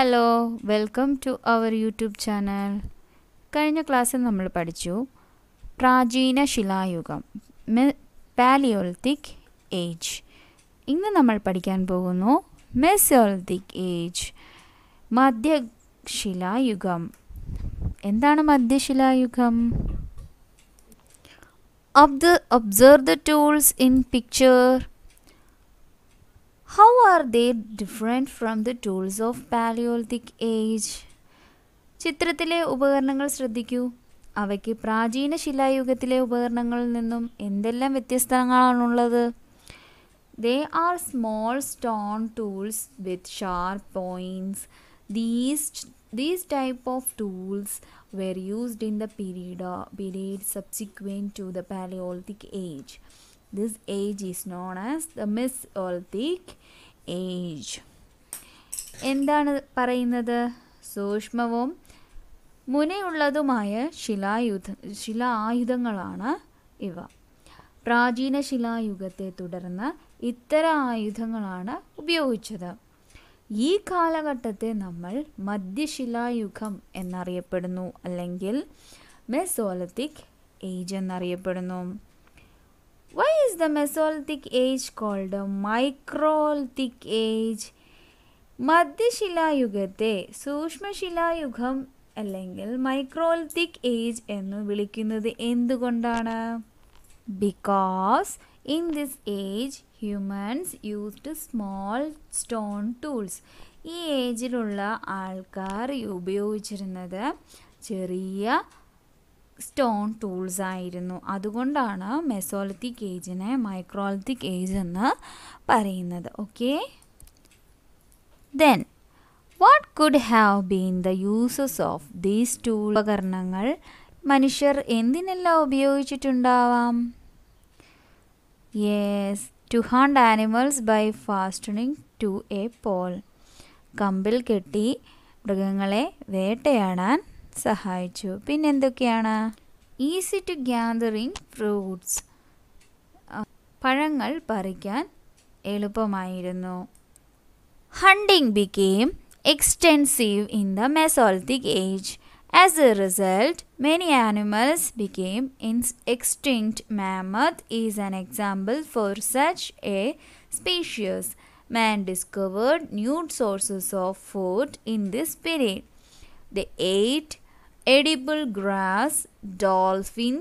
Hello welcome to our YouTube channel കഴിഞ്ഞ ക്ലാസ്സിൽ നമ്മൾ പഠിച്ചു പ്രാചീന ശിലായുഗം പാലിയോൾത്തിക് ഏജ് ഇന്ന് നമ്മൾ പഠിക്കാൻ പോകുന്നു മെസോൾത്തിക് ഏജ് മധ്യശിലായുഗം എന്താണ് മധ്യശിലായുഗം observe the tools in picture How are they different from the tools of Paleolithic age? ചിത്രത്തിലെ ഉപകരണങ്ങൾ ശ്രദ്ധിക്കൂ അവയ്ക്ക് പ്രാചീന ശിലായുഗത്തിലെ ഉപകരണങ്ങളിൽ നിന്നും എന്തെല്ലാം വ്യത്യസ്തങ്ങളാണുള്ളത് they are small stone tools with sharp points these These type of tools were used in the period, period subsequent to the Paleolithic age. This age is known as the Mesolithic age. എന്താണ് പറയുന്നത് സൂക്ഷ്മവും മുനയുള്ളതുമായ ശിലായുധ ശിലായുധങ്ങളാണ് ഇവ പ്രാചീന ശിലായുഗത്തെ തുടർന്ന് ഇത്തരം ആയുധങ്ങളാണ് ഉപയോഗിച്ചത് ഈ കാലഘട്ടത്തെ നമ്മൾ മധ്യശിലായുഗം എന്നറിയപ്പെടുന്നു അല്ലെങ്കിൽ മെസോലത്തിക് ഏജ് എന്നറിയപ്പെടുന്നു Why is the Mesolithic age called Microlithic age? മധ്യശിലായുഗത്തെ സൂക്ഷ്മശിലായുഗം അല്ലെങ്കിൽ മൈക്രോലിത്തിക് ഏജ് എന്ന് വിളിക്കുന്നത് എന്തുകൊണ്ടാണ് because in this age humans used small stone tools ഈ ഏജിലുള്ള ആൾക്കാർ ഉപയോഗിച്ചിരുന്നത് ചെറിയ സ്റ്റോൺ ടൂൾസ് ആയിരുന്നു അതുകൊണ്ടാണ് മെസോലിത്തിക് ഏജിനെ മൈക്രോലിത്തിക് ഏജ് എന്ന് പറയുന്നത് okay then what could have been the uses of these tool ഉപകരണങ്ങൾ മനുഷ്യർ എന്തിനെല്ലാം ഉപയോഗിച്ചിട്ടുണ്ടാവാം yes to hunt animals by fastening to a pole കമ്പിൽ കെട്ടി മൃഗങ്ങളെ വേട്ടയാടാൻ സഹായിച്ചു പിന്നെന്തൊക്കെയാണ് ഈസി ടു ഗ്യാതറിങ് ഫ്രൂട്ട്സ് പഴങ്ങൾ പറിക്കാൻ എളുപ്പമായിരുന്നു hunting became extensive in the Mesolithic age as a result many animals became in extinct mammoth is an example for such a species man discovered new sources of food in this period. They ate edible grass dolphin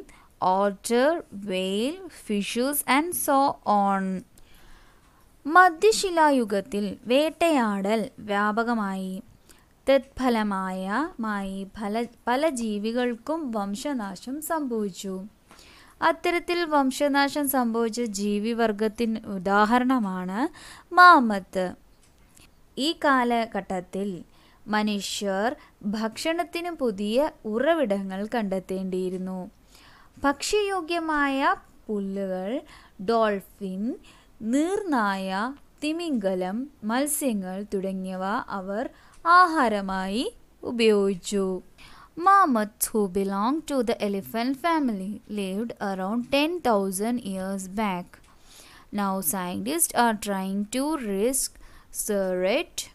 otter whale fishes and so on മധ്യശിലായുഗത്തിൽ വേട്ടയാടൽ വ്യാപകമായി തത്ഫലമായ മായി ഫല പല ജീവികൾക്കും വംശനാശം സംഭവിച്ചു അത്തരത്തിൽ വംശനാശം സംഭവിച്ച ജീവിവർഗത്തിന് ഉദാഹരണമാണ് മാമത്ത് ഈ കാലഘട്ടത്തിൽ മനുഷ്യർ ഭക്ഷണത്തിന് പുതിയ ഉറവിടങ്ങൾ കണ്ടെത്തേണ്ടിയിരുന്നു ഭക്ഷ്യയോഗ്യമായ പുല്ലുകൾ ഡോൾഫിൻ നീർനായ തിമിംഗലം മത്സ്യങ്ങൾ തുടങ്ങിയവ അവർ ആഹാരമായി ഉപയോഗിച്ചു mammoth who belong to the elephant family lived around ten thousand years back now scientist are trying to resurrect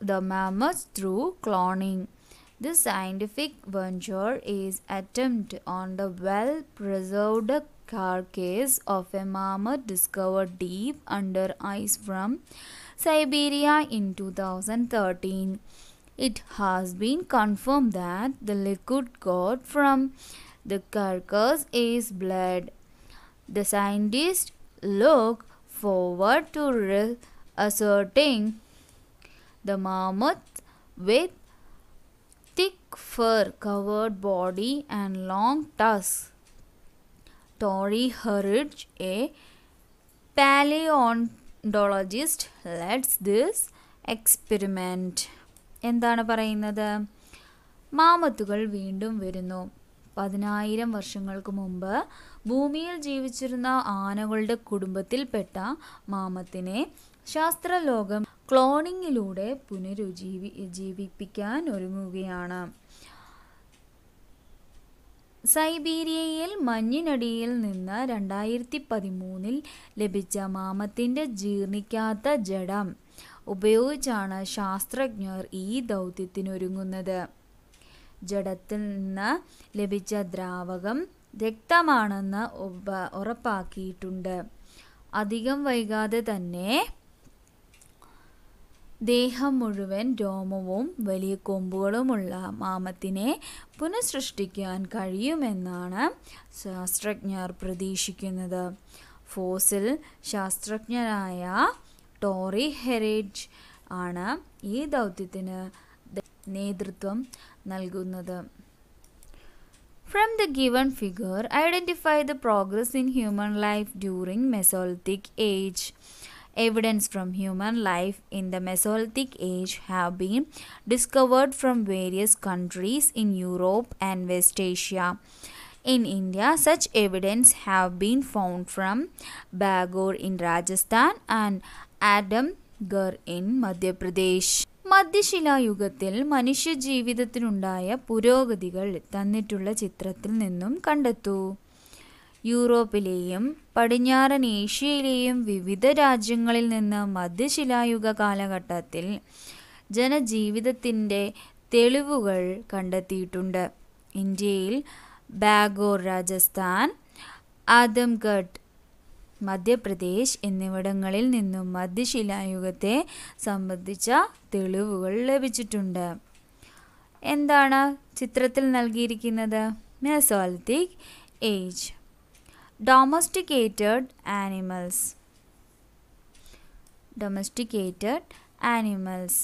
the mammoth through cloning. This scientific venture is attempt on the well-preserved carcass of a mammoth discovered deep under ice from Siberia in 2013. It has been confirmed that the liquid got from the carcass is blood. The scientists look forward to asserting. the mammoth with thick fur covered body and long tusks. Tori Hurridge, a paleontologist, leads this experiment. എന്താണ് പറയുന്നത് മാമത്തുകൾ വീണ്ടും വരുന്നു പതിനായിരം വർഷങ്ങൾക്ക് മുമ്പ് ഭൂമിയിൽ ജീവിച്ചിരുന്ന ആനകളുടെ കുടുംബത്തിൽപ്പെട്ട മാമത്തിനെ ശാസ്ത്രലോകം ക്ലോണിങ്ങിലൂടെ പുനരുജ്ജീവി ജീവിപ്പിക്കാൻ ഒരുങ്ങുകയാണ് സൈബീരിയയിൽ മഞ്ഞിനടിയിൽ നിന്ന് രണ്ടായിരത്തി പതിമൂന്നിൽ ലഭിച്ച മാമത്തിൻ്റെ ജീർണിക്കാത്ത ജഡം ഉപയോഗിച്ചാണ് ശാസ്ത്രജ്ഞർ ഈ ദൗത്യത്തിനൊരുങ്ങുന്നത് ജഡത്തിൽ നിന്ന് ലഭിച്ച ദ്രാവകം രക്തമാണെന്ന് ഉറപ്പാക്കിയിട്ടുണ്ട് അധികം വൈകാതെ തന്നെ ദേഹം മുഴുവൻ രോമവും വലിയ കൊമ്പുകളുമുള്ള മാമത്തിനെ പുനഃസൃഷ്ടിക്കാൻ കഴിയുമെന്നാണ് ശാസ്ത്രജ്ഞർ പ്രതീക്ഷിക്കുന്നത് ഫോസിൽ ശാസ്ത്രജ്ഞനായ ടോറി ഹെറേജ് ആണ് ഈ ദൗത്യത്തിന് നേതൃത്വം നൽകുന്നത് from the given figure identify the progress in human life during Mesolithic age Evidence from human life in the Mesolithic age have been discovered from various countries in Europe and West Asia. In India, such evidence have been found from Bagor in Rajasthan and Adamgarh in Madhya Pradesh. മധ്യശിലായുഗത്തിൽ മനുഷ്യജീവിതത്തിനുണ്ടായ പുരോഗതികൾ തന്നിട്ടുള്ള ചിത്രത്തിൽ നിന്നും കണ്ടെത്തൂ യൂറോപ്പിലെയും പടിഞ്ഞാറൻ ഏഷ്യയിലെയും വിവിധ രാജ്യങ്ങളിൽ നിന്ന് മധ്യശിലായുഗ കാലഘട്ടത്തിൽ ജനജീവിതത്തിൻ്റെ തെളിവുകൾ കണ്ടെത്തിയിട്ടുണ്ട് ഇന്ത്യയിൽ ബാഗോർ രാജസ്ഥാൻ ആദംഗഡ് മധ്യപ്രദേശ് എന്നിവിടങ്ങളിൽ നിന്നും മധ്യശിലായുഗത്തെ സംബന്ധിച്ച തെളിവുകൾ ലഭിച്ചിട്ടുണ്ട് എന്താണ് ചിത്രത്തിൽ നൽകിയിരിക്കുന്നത് Mesolithic age domesticated animals domesticated animals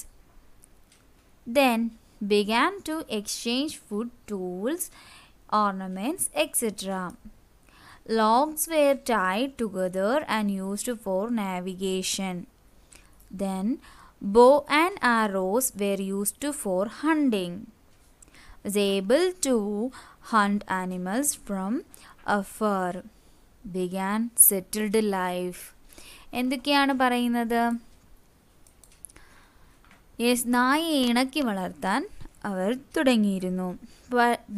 then began to exchange food tools ornaments etc logs were tied together and used for navigation then bow and arrows were used for hunting was able to hunt animals from afar began settled life എന്തൊക്കെയാണ് പറയുന്നത് yes നായെ ഇണക്കി വളർത്താൻ അവർ തുടങ്ങിയിരുന്നു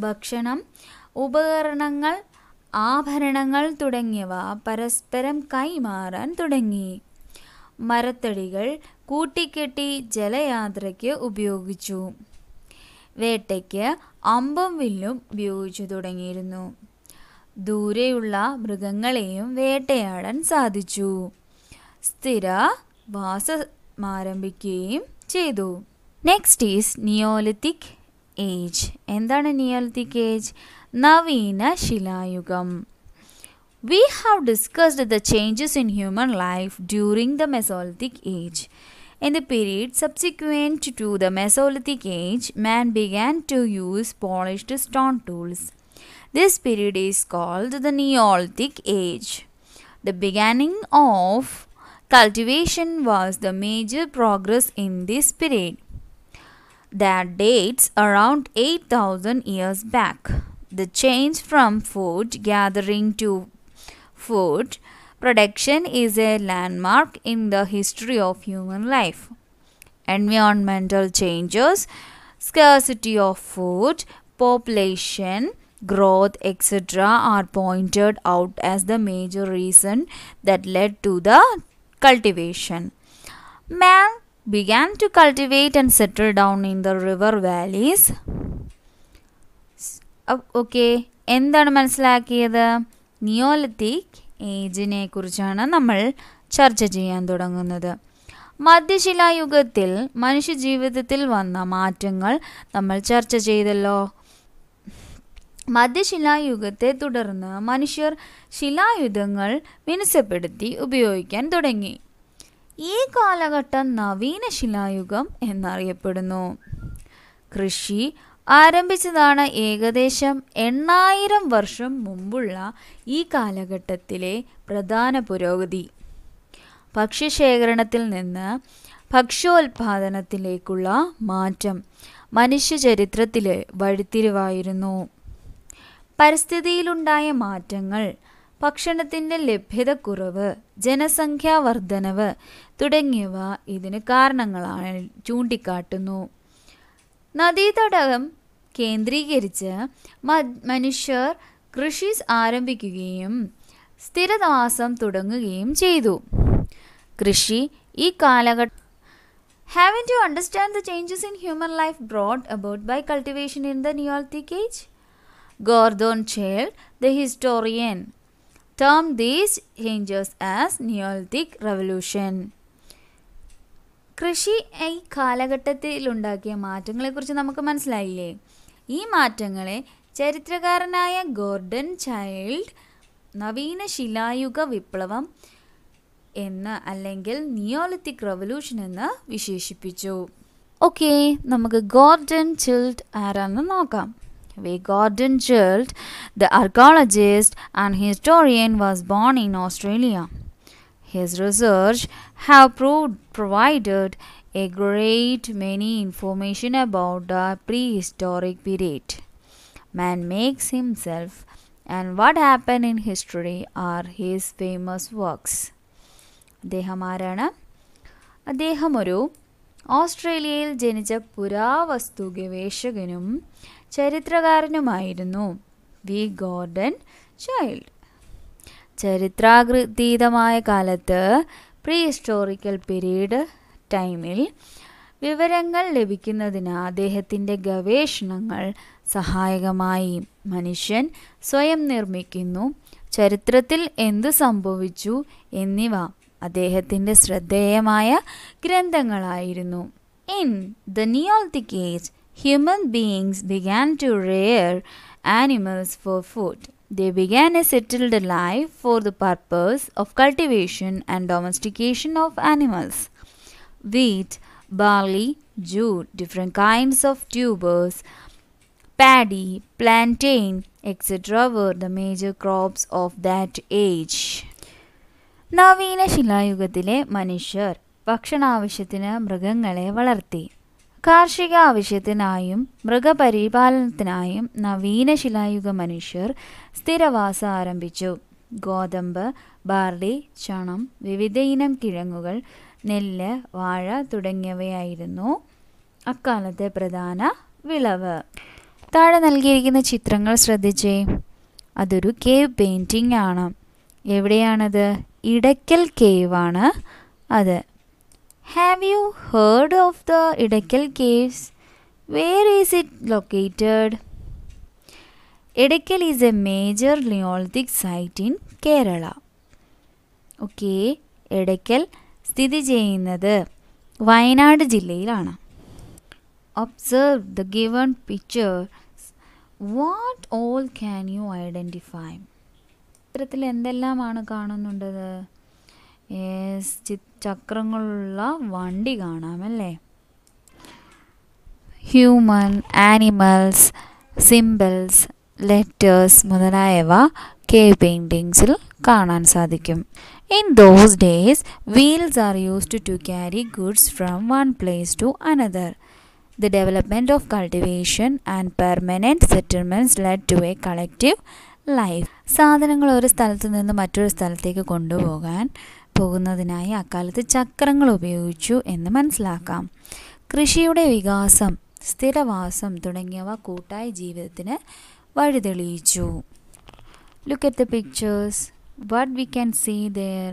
ഭക്ഷണം ഉപകരണങ്ങൾ ആഭരണങ്ങൾ തുടങ്ങിയവ പരസ്പരം കൈമാറാൻ തുടങ്ങി മരത്തടികൾ കൂട്ടിക്കെട്ടി ജലയാത്രയ്ക്ക് ഉപയോഗിച്ചു വേട്ടയ്ക്ക് അമ്പും വില്ലും ഉപയോഗിച്ചു തുടങ്ങിയിരുന്നു ദൂരെയുള്ള മൃഗങ്ങളെയും വേട്ടയാടാൻ സാധിച്ചു സ്ഥിര വാസമാരംഭിക്കുകയും ചെയ്തു നെക്സ്റ്റ് ഈസ് നിയോലിത്തിക് ഏജ് എന്താണ് നിയോലിത്തിക് ഏജ് നവീന ശിലായുഗം we have discussed the changes in human life during the Mesolithic age in the period subsequent to the Mesolithic age man began to use polished stone tools This period is called the Neolithic Age. The beginning of cultivation was the major progress in this period that dates around 8000 years back. The change from food gathering to food production is a landmark in the history of human life. Environmental changes, scarcity of food, population growth, etc., are pointed out as the major reason that led to the cultivation. Man began to cultivate and settle down in the river valleys. Okay എന്താണ് മനസ്സിലാക്കിയത് Neolithic ഏജിനെ കുറിച്ചാണ് നമ്മൾ ചർച്ച ചെയ്യാൻ തുടങ്ങുന്നത് മധ്യശിലായുഗത്തിൽ ജീവിതത്തിൽ വന്ന മാറ്റങ്ങൾ നമ്മൾ ചർച്ച ചെയ്തല്ലോ മധ്യശിലായുഗത്തെ തുടർന്ന് മനുഷ്യർ ശിലായുധങ്ങൾ മിനുസപ്പെടുത്തി ഉപയോഗിക്കാൻ തുടങ്ങി ഈ കാലഘട്ടം നവീന ശിലായുഗം എന്നറിയപ്പെടുന്നു കൃഷി ആരംഭിച്ചതാണ് ഏകദേശം എണ്ണായിരം വർഷം മുമ്പുള്ള ഈ കാലഘട്ടത്തിലെ പ്രധാന പുരോഗതി ഭക്ഷ്യശേഖരണത്തിൽ നിന്ന് ഭക്ഷ്യോത്പാദനത്തിലേക്കുള്ള മാറ്റം മനുഷ്യചരിത്രത്തിലെ വഴിത്തിരിവായിരുന്നു പരിസ്ഥിതിയിലുണ്ടായ മാറ്റങ്ങൾ ഭക്ഷണത്തിൻ്റെ ലഭ്യതക്കുറവ് ജനസംഖ്യാ വർധനവ് തുടങ്ങിയവ ഇതിന് കാരണങ്ങളാണ് ചൂണ്ടിക്കാട്ടുന്നു നദീതടകം കേന്ദ്രീകരിച്ച് മനുഷ്യർ കൃഷി ആരംഭിക്കുകയും സ്ഥിരതാസം തുടങ്ങുകയും ചെയ്തു കൃഷി ഈ കാലഘട്ട having to understand the changes in human life brought about by cultivation in the Neolithic age Gordon Chell, the historian, termed these changes as Neolithic Revolution. കൃഷി ഈ കാലഘട്ടത്തിലുണ്ടാക്കിയ മാറ്റങ്ങളെക്കുറിച്ച് നമുക്ക് മനസ്സിലായില്ലേ ഈ മാറ്റങ്ങളെ ചരിത്രകാരനായ ഗോർഡൻ ചൈൽഡ് നവീന ശിലായുഗ വിപ്ലവം എന്ന് അല്ലെങ്കിൽ നിയോളിത്തിക് റവല്യൂഷൻ എന്ന് വിശേഷിപ്പിച്ചു ഓക്കെ നമുക്ക് ഗോർഡൻ ചിൽഡ് ആരാന്ന് നോക്കാം V. Gordon child, the archaeologist and historian, was born in Australia. His research have proved provided a great many information about the prehistoric period. Man makes himself and what happened in history are his famous works. അദ്ദേഹം ആരാണ് അദ്ദേഹം ഒരു ഓസ്ട്രേലിയയിൽ ജനിച്ച പുരാവസ്തു ഗവേഷകനും ചരിത്രകാരനുമായിരുന്നു V Gordon Childe ചരിത്രാകൃതീതമായ കാലത്ത് പ്രീ ഹിസ്റ്റോറിക്കൽ പീരീഡ് ടൈമിൽ വിവരങ്ങൾ ലഭിക്കുന്നതിന് അദ്ദേഹത്തിൻ്റെ ഗവേഷണങ്ങൾ സഹായകമായി മനുഷ്യൻ സ്വയം നിർമ്മിക്കുന്നു ചരിത്രത്തിൽ എന്ത് സംഭവിച്ചു എന്നിവ അദ്ദേഹത്തിൻ്റെ ശ്രദ്ധേയമായ ഗ്രന്ഥങ്ങളായിരുന്നു in the Neolithic age human beings began to rear animals for food. They began a settled life for the purpose of cultivation and domestication of animals. Wheat, barley, jute, different kinds of tubers, paddy, plantain, etc. were the major crops of that age. നവീന ശിലായുഗത്തിലെ മനുഷ്യർ ഭക്ഷണാവശ്യത്തിന് മൃഗങ്ങളെ വളർത്തി കാർഷിക ആവശ്യത്തിനായും മൃഗപരിപാലനത്തിനായും നവീന ശിലായുഗ മനുഷ്യർ സ്ഥിരവാസം ആരംഭിച്ചു ഗോതമ്പ് barley ചണം ഇനം കിഴങ്ങുകൾ നെല്ല് വാഴ തുടങ്ങിയവയായിരുന്നു അക്കാലത്തെ പ്രധാന വിളവ് താഴെ നൽകിയിരിക്കുന്ന ചിത്രങ്ങൾ ശ്രദ്ധിച്ചേ അതൊരു കേവ് പെയിൻറ്റിംഗ് ആണ് എവിടെയാണത് ഇടയ്ക്കൽ കേവാണ് അത് have you heard of the Edakkal caves where is it located Edakkal is a major Neolithic site in Kerala okay Edakkal സ്ഥിതി ചെയ്യുന്നത് വയനാട് ജില്ലയിലാണ് observe the given picture what all can you identify ചിത്രത്തിൽ എന്തെല്ലാമാണ് കാണുന്നുണ്ടത് ചക്രങ്ങളുള്ള വണ്ടി കാണാമല്ലേ ഹ്യൂമൻ ആനിമൽസ് സിമ്പിൾസ് ലെറ്റേഴ്സ് മുതലായവ കേവ് പെയിൻറ്റിങ്സിൽ കാണാൻ സാധിക്കും in those days wheels are used to carry goods from one place to another the development of cultivation and permanent settlements led to a collective life സാധനങ്ങൾ ഒരു സ്ഥലത്ത് നിന്ന് മറ്റൊരു സ്ഥലത്തേക്ക് കൊണ്ടുപോകാൻ പോകുന്നതിനായി അക്കാലത്ത് ചക്രങ്ങൾ ഉപയോഗിച്ചു എന്ന് മനസ്സിലാക്കാം കൃഷിയുടെ വികാസം സ്ഥിരവാസം തുടങ്ങിയവ കൂട്ടായ ജീവിതത്തിന് വഴിതെളിയിച്ചു look at the pictures what we can see there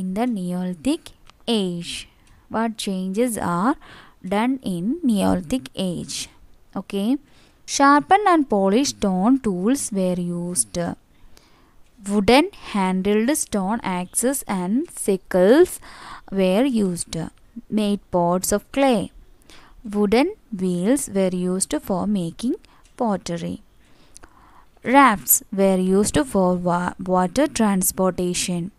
in the Neolithic Age what changes are done in Neolithic Age okay sharpen and polish stone tools were used wooden handled stone axes and sickles were used made pots of clay wooden wheels were used for making pottery rafts were used for wa water transportation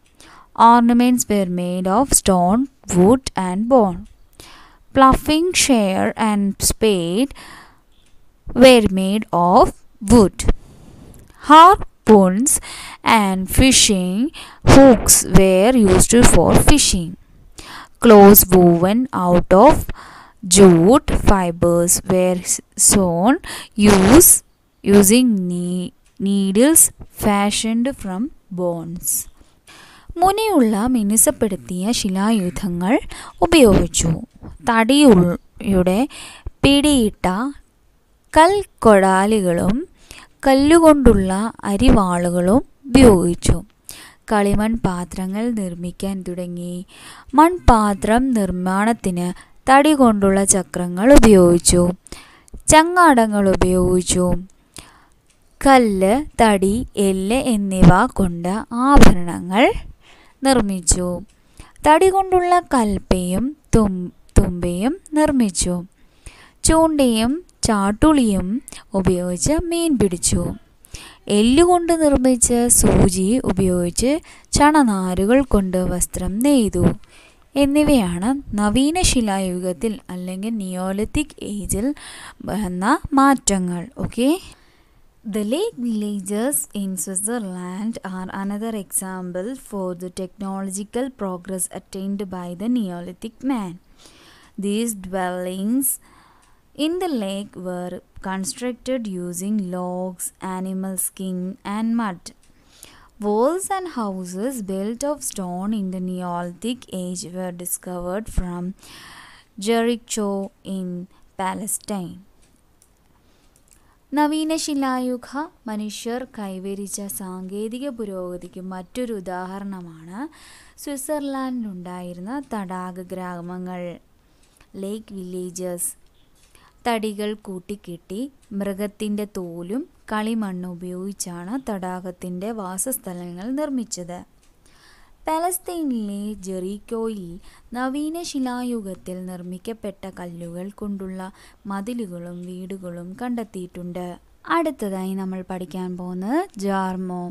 ornaments were made of stone wood and bone ploughing share and spade were made of wood harp spoons and fishing hooks were used for fishing. Clothes woven out of jute fibers were sewn use, using ne needles fashioned from bones. മുനിയുള്ള മിനുസപ്പെടുത്തിയ ശിലായുധങ്ങൾ ഉപയോഗിച്ചു തടിയുടെ പിടിയിട്ട കൽക്കൊടാലുകളും കല്ലുകൊണ്ടുള്ള അരിവാളുകളും ഉപയോഗിച്ചു കളിമൺ പാത്രങ്ങൾ നിർമ്മിക്കാൻ തുടങ്ങി മൺപാത്രം നിർമ്മാണത്തിന് തടി കൊണ്ടുള്ള ചക്രങ്ങൾ ഉപയോഗിച്ചു ചങ്ങാടങ്ങൾ ഉപയോഗിച്ചു കല്ല് തടി എല്ല് എന്നിവ കൊണ്ട് ആഭരണങ്ങൾ നിർമ്മിച്ചു തടി കൊണ്ടുള്ള കൽപ്പയും തും തുമ്പയും നിർമ്മിച്ചു ചൂണ്ടയും ചാട്ടുളിയും ഉപയോഗിച്ച് മീൻ പിടിച്ചു എല്ലുകൊണ്ട് നിർമ്മിച്ച സൂചി ഉപയോഗിച്ച് ചണനാരുകൾ കൊണ്ട് വസ്ത്രം നെയ്തു എന്നിവയാണ് നവീന ശിലായുഗത്തിൽ അല്ലെങ്കിൽ നിയോലിത്തിക് ഏജിൽ വന്ന മാറ്റങ്ങൾ okay The lake villages in Switzerland are another example for the technological progress attained by the Neolithic man. These dwellings in the lake were constructed using logs, animal skin, and mud. Walls and houses built of stone in the Neolithic age were discovered from Jericho in Palestine. നവീനശിലായുഗ മനുഷ്യർ കൈവരിച്ച സാങ്കേതിക പുരോഗതിക്ക് മറ്റൊരു ഉദാഹരണമാണ് സ്വിറ്റ്സർലാൻഡിലുണ്ടായിരുന്ന തടാക ഗ്രാമങ്ങൾ ലേക്ക് villages തടികൾ കൂട്ടിക്കെട്ടി മൃഗത്തിൻ്റെ തോലും കളിമണ്ണ് ഉപയോഗിച്ചാണ് തടാകത്തിൻ്റെ വാസസ്ഥലങ്ങൾ നിർമ്മിച്ചത് പലസ്തീനിലെ ജെറീക്കോയിൽ നവീന ശിലായുഗത്തിൽ നിർമ്മിക്കപ്പെട്ട കല്ലുകൾ കൊണ്ടുള്ള മതിലുകളും വീടുകളും കണ്ടെത്തിയിട്ടുണ്ട് അടുത്തതായി നമ്മൾ പഠിക്കാൻ പോകുന്നത് Jarmo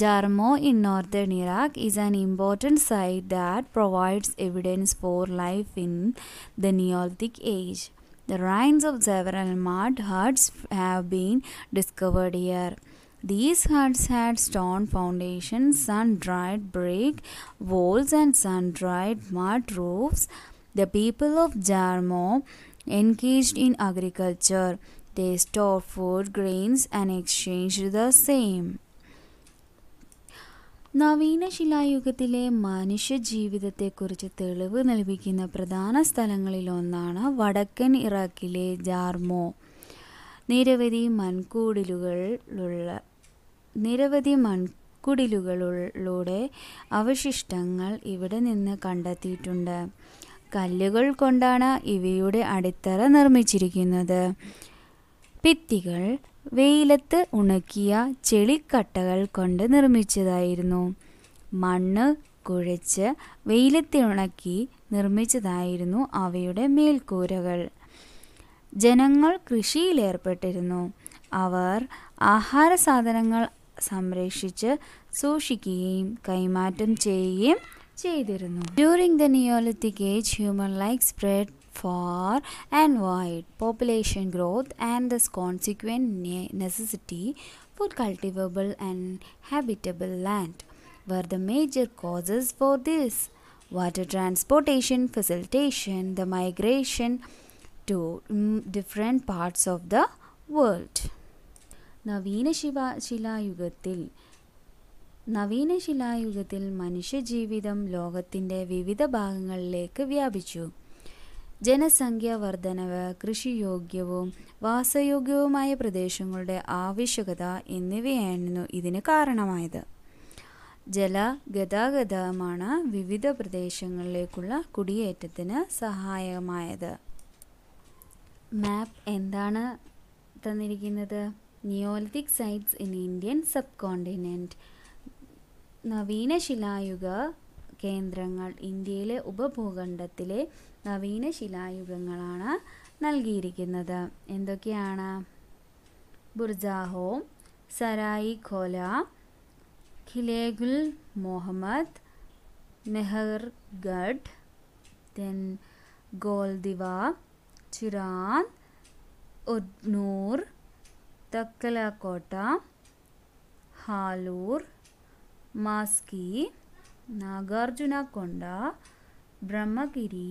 Jarmo in northern Iraq is an important site that provides evidence for life in the Neolithic Age The ruins of several mud huts have been discovered here. These huts had stone foundations, sun-dried brick walls and sun-dried mud roofs. The people of Jarmo engaged in agriculture. They stored food, grains and exchanged the same. നവീന ശിലായുഗത്തിലെ മനുഷ്യ ജീവിതത്തെക്കുറിച്ച് തെളിവ് നൽകിക്കുന്ന പ്രധാന സ്ഥലങ്ങളിലൊന്നാണ് വടക്കൻ ഇറാഖിലെ Jarmo നിരവധി മൺകൂടിലുകളുള്ള നിരവധി മൺകുടിലുകളിലൂടെ അവശിഷ്ടങ്ങൾ ഇവിടെ നിന്ന് കണ്ടെത്തിയിട്ടുണ്ട് കല്ലുകൾ കൊണ്ടാണ് ഇവയുടെ അടിത്തറ നിർമ്മിച്ചിരിക്കുന്നത് ഭിത്തികൾ വെയിലത്ത് ഉണക്കിയ ചെളിക്കട്ടകൾ കൊണ്ട് നിർമ്മിച്ചതായിരുന്നു മണ്ണ് കുഴച്ച് വെയിലത്തിണക്കി നിർമ്മിച്ചതായിരുന്നു അവയുടെ മേൽക്കൂരകൾ ജനങ്ങൾ കൃഷിയിലേർപ്പെട്ടിരുന്നു അവർ ആഹാര സാധനങ്ങൾ സംരക്ഷിച്ച് സൂക്ഷിക്കുകയും കൈമാറ്റം ചെയ്യുകയും ചെയ്തിരുന്നു during the Neolithic Age human like spread for and wide population growth and this consequent necessity for cultivable and habitable land were the major causes for this. Water transportation facilitation, the migration to different parts of the world നവീന ശിവ ശിലായുഗത്തിൽ നവീന ശിലായുഗത്തിൽ മനുഷ്യജീവിതം ലോകത്തിൻ്റെ വിവിധ ഭാഗങ്ങളിലേക്ക് വ്യാപിച്ചു ജനസംഖ്യ വർധനവ് കൃഷിയോഗ്യവും വാസയോഗ്യവുമായ പ്രദേശങ്ങളുടെ ആവശ്യകത എന്നിവയായിരുന്നു ഇതിന് കാരണമായത് ജല ഗതാഗതമാണ് വിവിധ പ്രദേശങ്ങളിലേക്കുള്ള കുടിയേറ്റത്തിന് സഹായകമായത് മാപ്പ് എന്താണ് തന്നിരിക്കുന്നത് Neolithic sites in Indian subcontinent നവീന ശിലായുഗ കേന്ദ്രങ്ങൾ ഇന്ത്യയിലെ ഉപഭൂഖണ്ഡത്തിലെ നവീന ശിലായുഗങ്ങളാണ് നൽകിയിരിക്കുന്നത് എന്തൊക്കെയാണ് ബുർജാഹോ സരായി ഖോല ഖിലേഗുൽ മുഹമ്മദ് മെഹർഗഡ് ദെൻ ഗോൽദിവ ചുരാൻ ഉദ്നൂർ തക്കലക്കോട്ട ഹാലൂർ മാസ്കി നാഗാർജുന കൊണ്ട ബ്രഹ്മഗിരി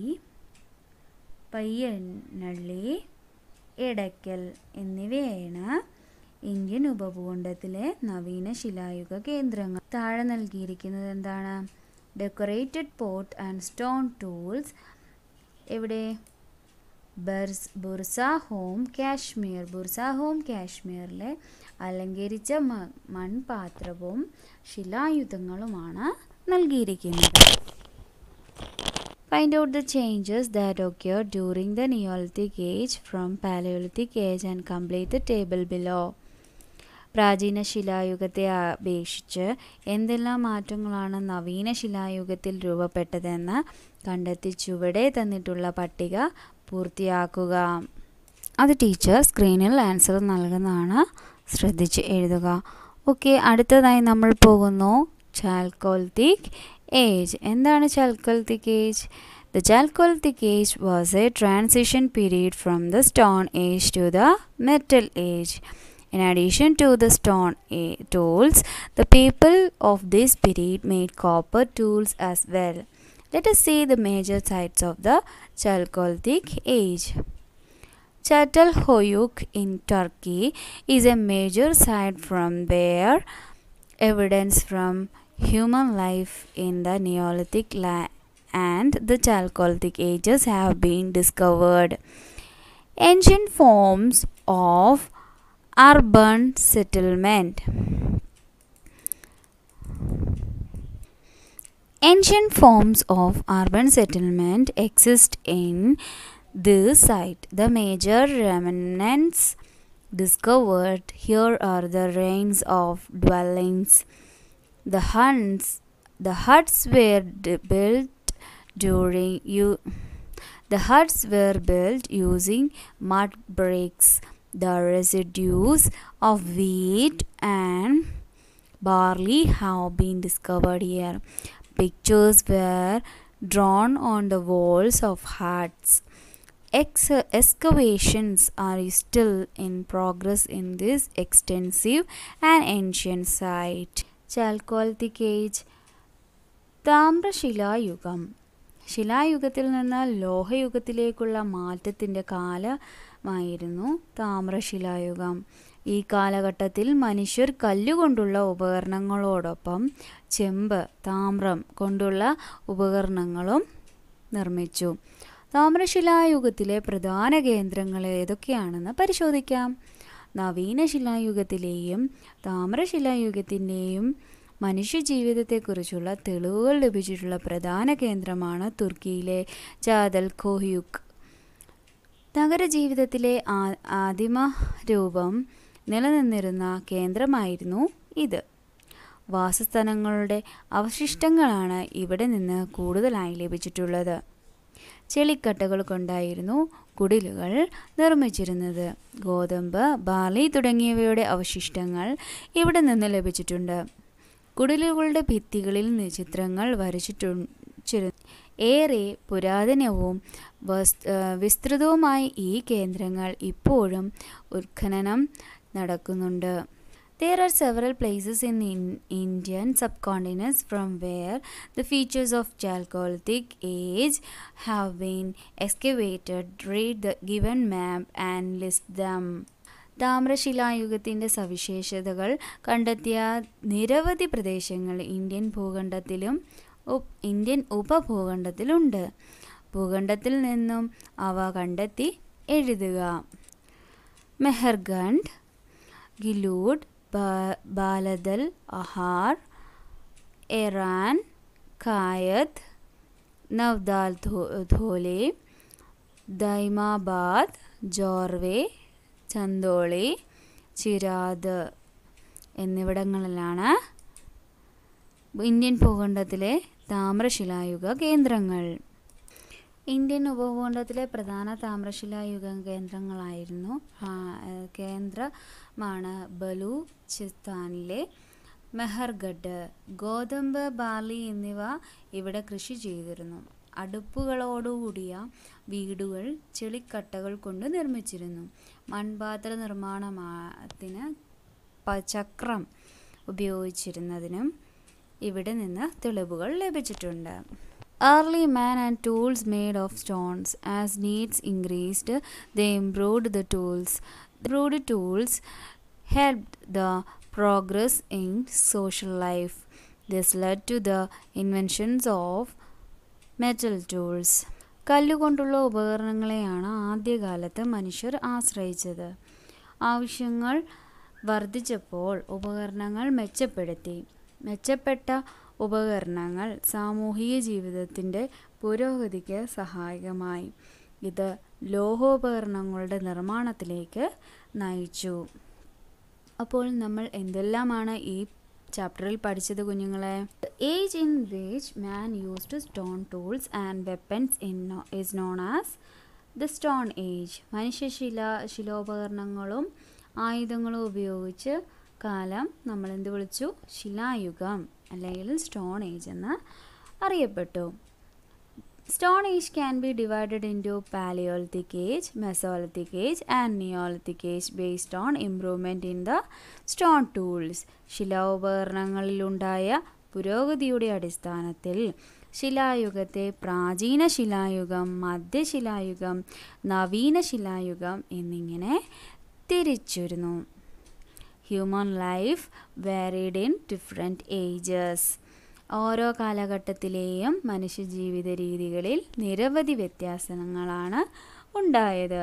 പയ്യന്നള്ളി എടക്കൽ എന്നിവയാണ് ഇന്ത്യൻ ഉപഭൂഖണ്ഡത്തിലെ നവീന ശിലായുഗ കേന്ദ്രങ്ങൾ താഴെ നൽകിയിരിക്കുന്നത് എന്താണ് decorated pot and stone tools എവിടെ ബർസ് ബുർസ ഹോം കാശ്മീർ ബുർസ ഹോം കാശ്മീരിലെ അലങ്കരിച്ച മൺപാത്രവും ശിലായുധങ്ങളുമാണ് നൽകിയിരിക്കുന്നത് find out the changes that occurred during the Neolithic Age from Palaeolithic Age and complete the table below പ്രാചീന ശിലായുഗത്തെ അപേക്ഷിച്ച് എന്തെല്ലാം മാറ്റങ്ങളാണ് നവീന ശിലായുഗത്തിൽ രൂപപ്പെട്ടതെന്ന് കണ്ടെത്തി ചുവടെ തന്നിട്ടുള്ള പട്ടിക പൂർത്തിയാക്കുക അത് ടീച്ചർ സ്ക്രീനിൽ ആൻസർ നൽകുന്നതാണ് ശ്രദ്ധിച്ച് എഴുതുക ഓക്കെ അടുത്തതായി നമ്മൾ പോകുന്നു ചാൽക്കോൽത്തിക് Age. ഏജ് എന്താണ് age the Chalcolithic Age was a transition period from the Stone Age to the Metal Age. In addition to the stone tools, the people of this period made copper tools as well. Let us see the major sites of the Chalcolithic age. Çatalhöyük in Turkey is a major site from where evidence from Human life in the Neolithic and the Chalcolithic ages have been discovered. Ancient forms of urban settlement. Ancient forms of urban settlement exist in this site. The major remnants discovered here are the remains of dwellings the huts, the huts were built during you. The huts were built using mud bricks. The residues of wheat and barley have been discovered here. Pictures were drawn on the walls of huts. Ex excavations are still in progress in this extensive and ancient site. Chalcolithic Age താമ്രശിലായുഗം ശിലായുഗത്തിൽ നിന്ന് ലോഹയുഗത്തിലേക്കുള്ള മാറ്റത്തിൻ്റെ കാലമായിരുന്നു താമ്രശിലായുഗം ഈ കാലഘട്ടത്തിൽ മനുഷ്യർ കല്ലുകൊണ്ടുള്ള ഉപകരണങ്ങളോടൊപ്പം ചെമ്പ് താമ്രം കൊണ്ടുള്ള ഉപകരണങ്ങളും നിർമ്മിച്ചു താമ്രശിലായുഗത്തിലെ പ്രധാന കേന്ദ്രങ്ങൾ ഏതൊക്കെയാണെന്ന് പരിശോധിക്കാം നവീന ശിലായുഗത്തിലെയും താമ്രശിലായുഗത്തിൻ്റെയും മനുഷ്യ ജീവിതത്തെക്കുറിച്ചുള്ള തെളിവുകൾ ലഭിച്ചിട്ടുള്ള പ്രധാന കേന്ദ്രമാണ് തുർക്കിയിലെ ജാദൽ കോഹ്യുക് നഗര ജീവിതത്തിലെ ആദിമ രൂപം നിലനിന്നിരുന്ന കേന്ദ്രമായിരുന്നു ഇത് വാസസ്ഥലങ്ങളുടെ അവശിഷ്ടങ്ങളാണ് ഇവിടെ നിന്ന് കൂടുതലായി ലഭിച്ചിട്ടുള്ളത് ചെളിക്കട്ടകൾ കൊണ്ടായിരുന്നു കുടിലുകൾ നിർമ്മിച്ചിരുന്നത് ഗോതമ്പ് ബാലി തുടങ്ങിയവയുടെ അവശിഷ്ടങ്ങൾ ഇവിടെ നിന്ന് ലഭിച്ചിട്ടുണ്ട് കുടിലുകളുടെ ഭിത്തികളിൽ ചിത്രങ്ങൾ വരച്ചിട്ടു ഏറെ പുരാതനവും വിസ്തൃതവുമായ ഈ കേന്ദ്രങ്ങൾ ഇപ്പോഴും ഉത്ഖനനം നടക്കുന്നുണ്ട് There are several places in the Indian subcontinent from where the features of Chalcolithic age have been excavated. Read the given map and list them. താമ്രശിലായുഗത്തിൻ്റെ സവിശേഷതകൾ കണ്ടെത്തിയ നിരവധി പ്രദേശങ്ങൾ ഇന്ത്യൻ ഭൂഖണ്ഡത്തിലും ഇന്ത്യൻ ഉപഭൂഖണ്ഡത്തിലുണ്ട് ഭൂഖണ്ഡത്തിൽ നിന്നും അവ കണ്ടെത്തി എഴുതുക മെഹർഗണ്ഡ് ഗിലൂഡ് ബാലദൽ അഹാർ എറാൻ കായത് നവ്ദാൽ ധോലെ ദൈമാബാദ് ജോർവേ ചന്തോളി ചിരാദ് എന്നിവിടങ്ങളിലാണ് ഇന്ത്യൻ ഭൂഖണ്ഡത്തിലെ താമ്രശിലായുഗ കേന്ദ്രങ്ങൾ ഇന്ത്യൻ ഉപഭൂഖണ്ഡത്തിലെ പ്രധാന താമ്രശിലായുഗ കേന്ദ്രങ്ങളായിരുന്നു കേന്ദ്രമാണ് ബലൂചിസ്ഥാനിലെ മെഹർഗഡ് ഗോതമ്പ് ബാർലി എന്നിവ ഇവിടെ കൃഷി ചെയ്തിരുന്നു അടുപ്പുകളോടുകൂടിയ വീടുകൾ ചെളിക്കട്ടകൾ കൊണ്ട് നിർമ്മിച്ചിരുന്നു മൺപാത്ര നിർമ്മാണത്തിന് ചക്രം ഉപയോഗിച്ചിരുന്നതിനും ഇവിടെ നിന്ന് തെളിവുകൾ ലഭിച്ചിട്ടുണ്ട് Early man and tools made of stones. As needs increased, they improved the tools. The improved tools helped the progress in social life. This led to the inventions of metal tools. കല്ലുകൊണ്ടുള്ള ഉപകരണങ്ങളെയാണ് ആദ്യകാലത്ത് മനുഷ്യർ ആശ്രയിച്ചത് ആവശ്യങ്ങൾ വർദ്ധിച്ചപ്പോൾ ഉപകരണങ്ങൾ മെച്ചപ്പെടുത്തി മെച്ചപ്പെട്ട ഉപകരണങ്ങൾ സാമൂഹിക ജീവിതത്തിൻ്റെ പുരോഗതിക്ക് സഹായകമായി ഇത് ലോഹോപകരണങ്ങളുടെ നിർമ്മാണത്തിലേക്ക് നയിച്ചു അപ്പോൾ നമ്മൾ എന്തെല്ലാമാണ് ഈ ചാപ്റ്ററിൽ പഠിച്ചത് കുഞ്ഞുങ്ങളെ age in which man used stone tools and weapons in is known as the Stone Age മനുഷ്യശില ശിലോപകരണങ്ങളും ആയുധങ്ങളും ഉപയോഗിച്ച് കാലം നമ്മൾ എന്ത് വിളിച്ചു ശിലായുഗം അല്ലെങ്കിൽ സ്റ്റോൺ ഏജ് എന്ന് അറിയപ്പെട്ടു Stone Age can be divided into Palaeolithic Age Mesolithic Age and Neolithic Age based on improvement in the stone tools ശിലോപകരണങ്ങളിലുണ്ടായ പുരോഗതിയുടെ അടിസ്ഥാനത്തിൽ ശിലായുഗത്തെ പ്രാചീന ശിലായുഗം മധ്യശിലായുഗം നവീന ശിലായുഗം എന്നിങ്ങനെ തിരിച്ചിരുന്നു human life varied in different ages ഓരോ കാലഘട്ടത്തിലെയും മനുഷ്യജീവിത രീതികളിൽ നിരവധി വ്യത്യാസങ്ങളാണ് ഉണ്ടായത്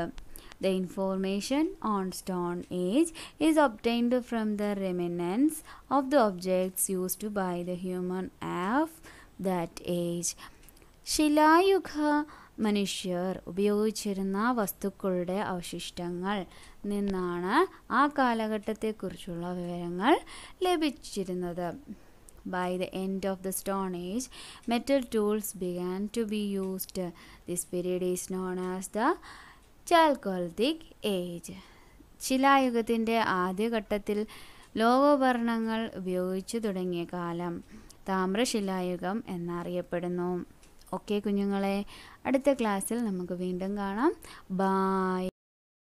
the information on Stone Age is obtained from the remnants of the objects used by the human of that age. ശിലായുഗ മനുഷ്യർ ഉപയോഗിച്ചിരുന്ന വസ്തുക്കളുടെ അവശിഷ്ടങ്ങൾ നിന്നാണ് ആ കാലഘട്ടത്തെക്കുറിച്ചുള്ള വിവരങ്ങൾ ലഭിച്ചിരുന്നത് By the end of the Stone Age, metal tools began to be used. This period is known as the Chalcolithic Age. ശിലായുഗത്തിൻ്റെ ആദ്യഘട്ടത്തിൽ ലോകോപകരണങ്ങൾ ഉപയോഗിച്ചു തുടങ്ങിയ കാലം താമ്രശിലായുഗം എന്നറിയപ്പെടുന്നു ഓക്കെ കുഞ്ഞുങ്ങളെ അടുത്ത ക്ലാസ്സിൽ നമുക്ക് വീണ്ടും കാണാം ബായ്